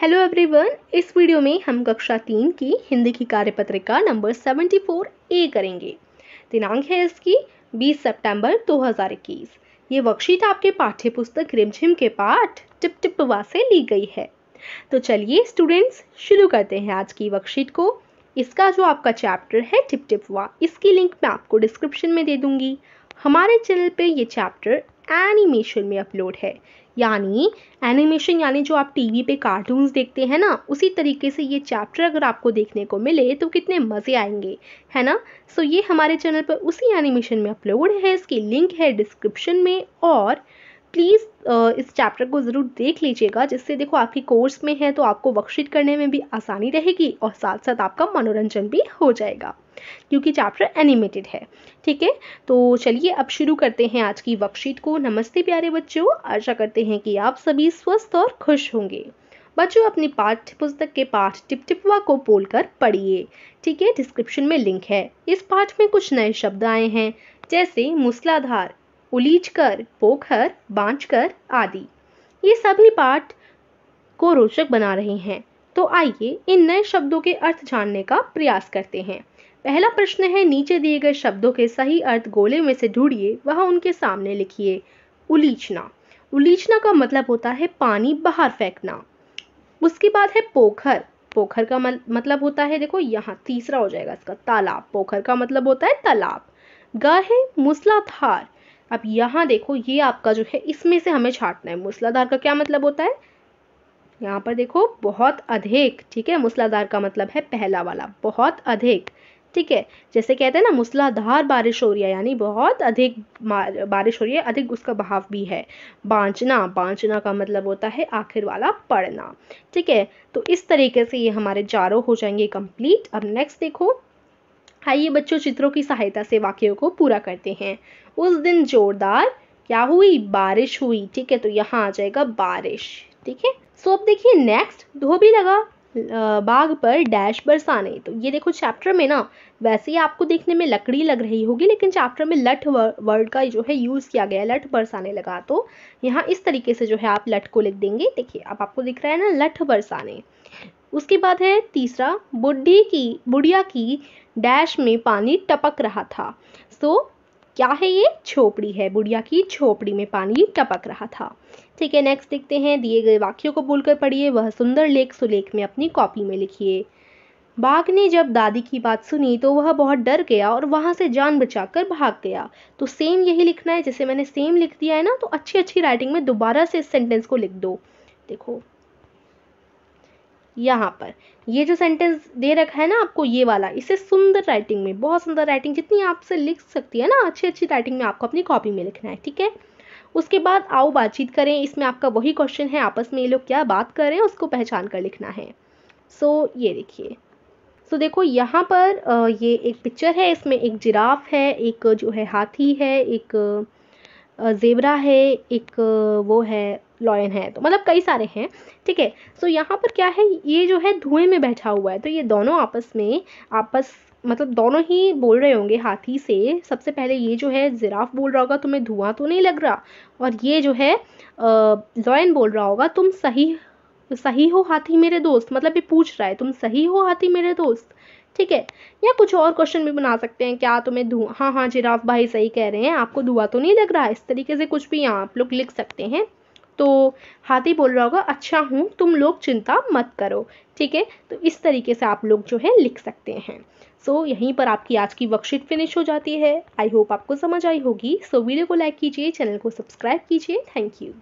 hello everyone इस video में हम कक्षा तीन की हिंदी की कार्यपत्रिका नंबर 74 ए करेंगे दिनांक है इसकी 20 सितंबर 2021 ये वर्कशीट आपके पाठ्य पुस्तक रिमझिम के पाठ टिप टिप से ली गई है तो चलिए स्टूडेंट्स शुरू करते हैं आज की वर्कशीट को इसका जो आपका चैप्टर है टिप टिपवा इसकी लिंक मैं आपको डिस्क्रिप्शन में दे दूंगी हमारे चैनल पर यह चैप्टर एनिमेशन में अपलोड है यानी एनिमेशन यानी जो आप टीवी पे कार्टून्स देखते हैं ना उसी तरीके से ये चैप्टर अगर आपको देखने को मिले तो कितने मज़े आएंगे है ना सो so ये हमारे चैनल पर उसी एनिमेशन में अपलोड है इसकी लिंक है डिस्क्रिप्शन में और प्लीज़ uh, इस चैप्टर को ज़रूर देख लीजिएगा जिससे देखो आपकी कोर्स में है तो आपको वर्कशीट करने में भी आसानी रहेगी और साथ साथ आपका मनोरंजन भी हो जाएगा क्योंकि चैप्टर एनिमेटेड है ठीक है तो चलिए अब शुरू करते हैं आज की वर्कशीट को नमस्ते प्यारे बच्चों आशा करते हैं कि आप सभी स्वस्थ और खुश होंगे बच्चों अपनी पाठ्य पुस्तक के पाठ टिप टिपवा को बोल कर पढ़िए ठीक है डिस्क्रिप्शन में लिंक है इस पाठ में कुछ नए शब्द आए हैं जैसे मूसलाधार कर पोखर कर आदि ये सभी पाठ को रोचक बना रहे हैं तो आइए इन नए शब्दों के अर्थ जानने का प्रयास करते हैं पहला प्रश्न है नीचे दिए गए शब्दों के सही अर्थ गोले में से ढूंढिए वह उनके सामने लिखिए उलीचना उलीचना का मतलब होता है पानी बाहर फेंकना उसके बाद है पोखर पोखर का मतलब होता है देखो यहाँ तीसरा हो जाएगा इसका तालाब पोखर का मतलब होता है तालाब ग है मूसलाधार अब यहाँ देखो ये आपका जो है इसमें से हमें छाटना है मूसलाधार का क्या मतलब होता है यहाँ पर देखो बहुत अधिक ठीक है मूसलाधार का मतलब है पहला वाला बहुत अधिक ठीक है जैसे कहते हैं ना मूसलाधार बारिश हो रही है यानी बहुत अधिक बारिश हो रही है अधिक उसका बहाव भी है बांचना बांचना का मतलब होता है आखिर वाला पड़ना ठीक है तो इस तरीके से ये हमारे चारों हो जाएंगे कंप्लीट अब नेक्स्ट देखो आइए बच्चों चित्रों की सहायता से वाक्यों को पूरा करते हैं उस दिन जोरदार क्या हुई बारिश हुई ठीक है तो यहाँ आ जाएगा बारिश ठीक है सो अब देखिए नेक्स्ट धोबी लगा बाग पर डैश बरसाने तो ये देखो चैप्टर में ना वैसे ही आपको देखने में लकड़ी लग रही होगी लेकिन चैप्टर में लठ वर्ड का जो है यूज़ किया गया लठ बरसाने लगा तो यहाँ इस तरीके से जो है आप लठ को लिख देंगे देखिए अब आपको दिख रहा है ना लठ बरसाने उसके बाद है तीसरा बुढ़ी की बुढ़िया की डैश में पानी टपक रहा था सो so, क्या है ये छोपड़ी है बुढ़िया की छोपड़ी में पानी टपक रहा था ठीक है नेक्स्ट देखते हैं दिए गए वाक्यों को बोलकर पढ़िए वह सुंदर लेख सुलेख में अपनी कॉपी में लिखिए बाघ ने जब दादी की बात सुनी तो वह बहुत डर गया और वहां से जान बचाकर भाग गया तो सेम यही लिखना है जैसे मैंने सेम लिख दिया है ना तो अच्छी अच्छी राइटिंग में दोबारा से इस सेंटेंस को लिख दो देखो यहाँ पर ये जो सेंटेंस दे रखा है ना आपको ये वाला इसे सुंदर राइटिंग में बहुत सुंदर राइटिंग जितनी आपसे लिख सकती है ना अच्छी अच्छी राइटिंग में आपको अपनी कॉपी में लिखना है ठीक है उसके बाद आओ बातचीत करें इसमें आपका वही क्वेश्चन है आपस में ये लोग क्या बात कर रहे हैं उसको पहचान कर लिखना है सो so, ये देखिए सो so, देखो यहाँ पर ये एक पिक्चर है इसमें एक जिराफ है एक जो है हाथी है एक जेबरा है एक वो है लॉयन है तो मतलब कई सारे हैं ठीक है सो यहाँ पर क्या है ये जो है धुएं में बैठा हुआ है तो ये दोनों आपस में आपस मतलब दोनों ही बोल रहे होंगे हाथी से सबसे पहले ये जो है जिराफ बोल रहा होगा तुम्हें धुआं तो नहीं लग रहा और ये जो है लॉयन बोल रहा होगा तुम सही सही हो हाथी मेरे दोस्त मतलब ये पूछ रहा है तुम सही हो हाथी मेरे दोस्त ठीक है या कुछ और क्वेश्चन भी बना सकते हैं क्या तुम्हें धुआं हाँ हाँ जिराफ भाई सही कह रहे हैं आपको धुआं तो नहीं लग रहा इस तरीके से कुछ भी यहाँ आप लोग लिख सकते हैं तो हाथी बोल रहा होगा अच्छा हूँ तुम लोग चिंता मत करो ठीक है तो इस तरीके से आप लोग जो है लिख सकते हैं सो so, यहीं पर आपकी आज की वर्कशीट फिनिश हो जाती है आई होप आपको समझ आई होगी सो so, वीडियो को लाइक कीजिए चैनल को सब्सक्राइब कीजिए थैंक यू